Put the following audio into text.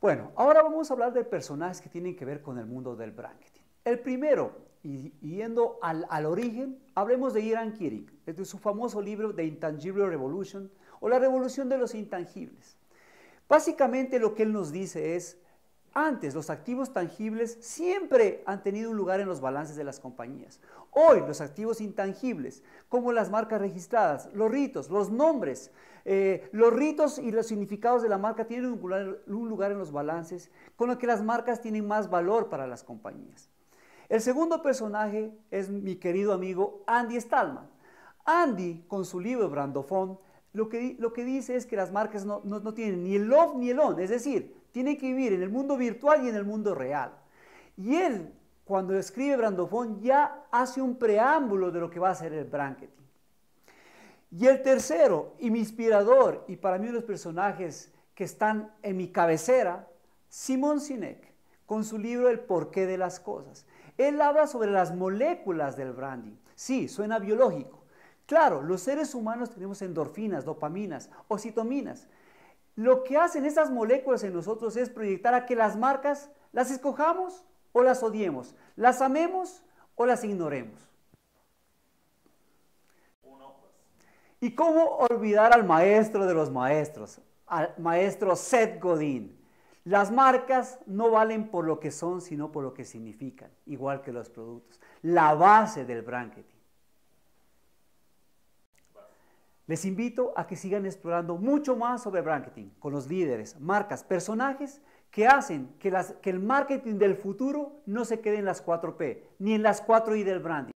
Bueno, ahora vamos a hablar de personajes que tienen que ver con el mundo del branding. El primero, y yendo al, origen, hablemos de Irán Kirik, Desde su famoso libro The Intangible Revolution o La Revolución de los Intangibles. Básicamente lo que él nos dice es, antes los activos tangibles siempre han tenido un lugar en los balances de las compañías. Hoy los activos intangibles, como las marcas registradas, los ritos, los nombres, eh, los ritos y los significados de la marca tienen un lugar, en los balances, con lo que las marcas tienen más valor para las compañías. El segundo personaje es mi querido amigo Andy Stallman. Andy, con su libro Brandofon, lo que, lo que dice es que las marcas no, tienen ni el off ni el on, es decir, tiene que vivir en el mundo virtual y en el mundo real. Y él, cuando escribe Brandofón, ya hace un preámbulo de lo que va a ser el branketing. Y el tercero, y mi inspirador, y para mí uno de los personajes que están en mi cabecera, Simón Sinek, con su libro El porqué de las cosas. Él habla sobre las moléculas del branding. Sí, suena biológico. Claro, los seres humanos tenemos endorfinas, dopaminas, o citominas. Lo que hacen esas moléculas en nosotros es proyectar a que las marcas las escojamos o las odiemos, las amemos o las ignoremos. ¿Y cómo olvidar al maestro de los maestros, al maestro Seth Godin? Las marcas no valen por lo que son, sino por lo que significan, igual que los productos. La base del branding. Les invito a que sigan explorando mucho más sobre Branding, con los líderes, marcas, personajes que hacen que, que el marketing del futuro no se quede en las 4P ni en las 4I del branding.